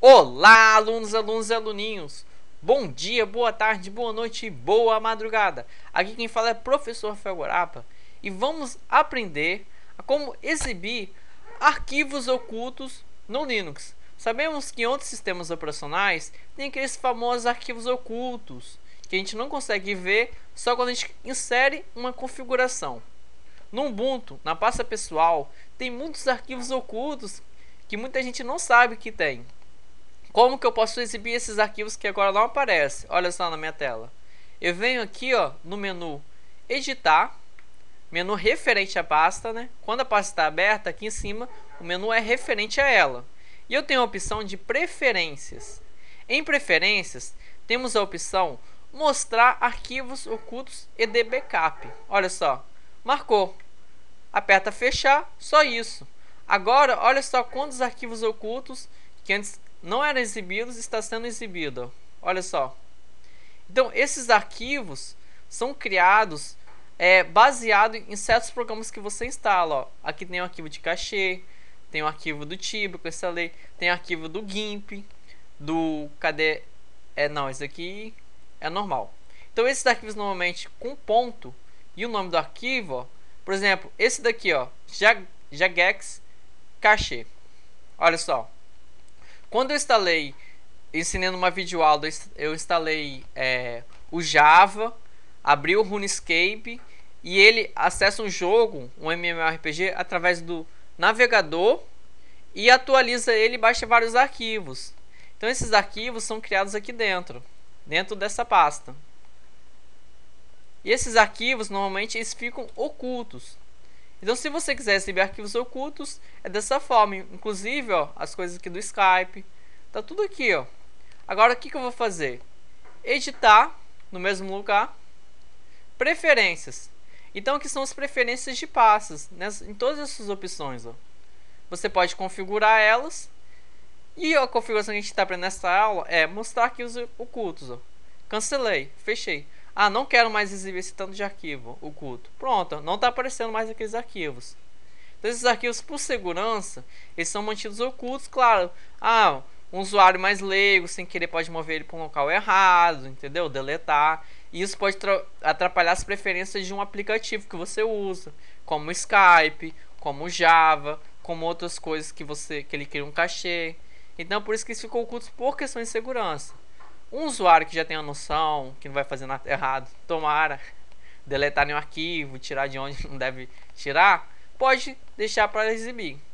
Olá, alunos, alunos e aluninhos! Bom dia, boa tarde, boa noite e boa madrugada! Aqui quem fala é professor Felgorapa e vamos aprender a como exibir arquivos ocultos no Linux. Sabemos que em outros sistemas operacionais tem aqueles famosos arquivos ocultos que a gente não consegue ver só quando a gente insere uma configuração. No Ubuntu, na pasta pessoal, tem muitos arquivos ocultos que muita gente não sabe que tem. Como que eu posso exibir esses arquivos que agora não aparecem? Olha só na minha tela. Eu venho aqui ó, no menu editar, menu referente à pasta, né? Quando a pasta está aberta, aqui em cima, o menu é referente a ela. E eu tenho a opção de preferências. Em preferências, temos a opção mostrar arquivos ocultos e de backup. Olha só, marcou. Aperta fechar, só isso. Agora, olha só quantos arquivos ocultos que antes não eram exibidos está sendo exibido. Olha só. Então, esses arquivos são criados é, baseado em certos programas que você instala. Ó. Aqui tem o arquivo de cachê, tem o arquivo do Tibo que eu instalei, tem o arquivo do GIMP, do... cadê? É, não, esse aqui é normal. Então, esses arquivos normalmente com ponto e o nome do arquivo, ó, por exemplo, esse daqui, ó, Jagex Cachê. Olha só. Quando eu instalei, ensinando uma videoaula, eu instalei é, o Java, abri o RuneScape e ele acessa um jogo, um MMORPG, através do navegador e atualiza ele e baixa vários arquivos. Então esses arquivos são criados aqui dentro, dentro dessa pasta. E esses arquivos normalmente eles ficam ocultos. Então, se você quiser receber arquivos ocultos, é dessa forma. Inclusive, ó, as coisas aqui do Skype. Tá tudo aqui, ó. Agora, o que, que eu vou fazer? Editar, no mesmo lugar. Preferências. Então, aqui são as preferências de pastas, né, em todas essas opções, ó. Você pode configurar elas. E a configuração que a gente está para nessa aula é mostrar arquivos ocultos, ó. Cancelei, fechei. Ah, não quero mais exibir esse tanto de arquivo oculto. Pronto, não está aparecendo mais aqueles arquivos. Então, esses arquivos, por segurança, eles são mantidos ocultos, claro. Ah, um usuário mais leigo, sem querer, pode mover ele para um local errado, entendeu? Deletar. E isso pode atrapalhar as preferências de um aplicativo que você usa, como o Skype, como o Java, como outras coisas que você que ele cria um cachê. Então, por isso que isso ficou oculto por questões de segurança. Um usuário que já tem a noção, que não vai fazer nada errado, tomara deletar nenhum arquivo, tirar de onde não deve tirar, pode deixar para exibir.